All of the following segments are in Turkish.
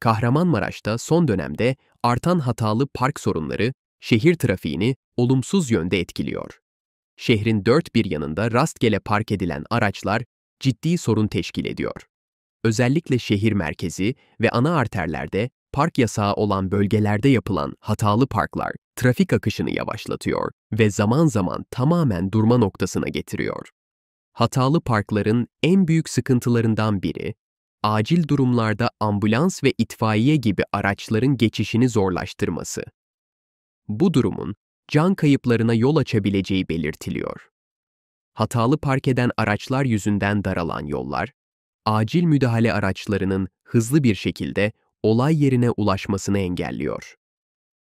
Kahramanmaraş'ta son dönemde artan hatalı park sorunları şehir trafiğini olumsuz yönde etkiliyor. Şehrin dört bir yanında rastgele park edilen araçlar ciddi sorun teşkil ediyor. Özellikle şehir merkezi ve ana arterlerde park yasağı olan bölgelerde yapılan hatalı parklar trafik akışını yavaşlatıyor ve zaman zaman tamamen durma noktasına getiriyor. Hatalı parkların en büyük sıkıntılarından biri acil durumlarda ambulans ve itfaiye gibi araçların geçişini zorlaştırması. Bu durumun can kayıplarına yol açabileceği belirtiliyor. Hatalı park eden araçlar yüzünden daralan yollar, acil müdahale araçlarının hızlı bir şekilde olay yerine ulaşmasını engelliyor.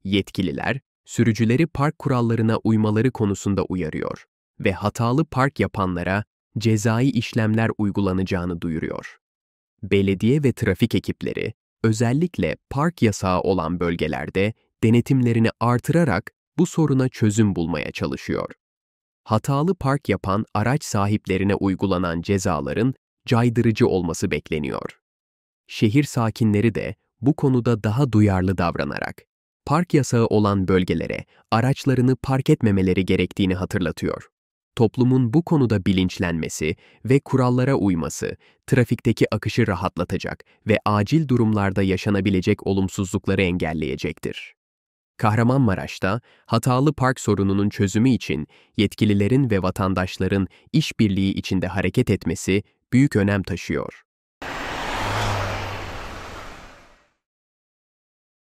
Yetkililer, sürücüleri park kurallarına uymaları konusunda uyarıyor ve hatalı park yapanlara cezai işlemler uygulanacağını duyuruyor belediye ve trafik ekipleri özellikle park yasağı olan bölgelerde denetimlerini artırarak bu soruna çözüm bulmaya çalışıyor. Hatalı park yapan araç sahiplerine uygulanan cezaların caydırıcı olması bekleniyor. Şehir sakinleri de bu konuda daha duyarlı davranarak park yasağı olan bölgelere araçlarını park etmemeleri gerektiğini hatırlatıyor toplumun bu konuda bilinçlenmesi ve kurallara uyması, trafikteki akışı rahatlatacak ve acil durumlarda yaşanabilecek olumsuzlukları engelleyecektir. Kahramanmaraş'ta hatalı park sorununun çözümü için yetkililerin ve vatandaşların işbirliği içinde hareket etmesi büyük önem taşıyor.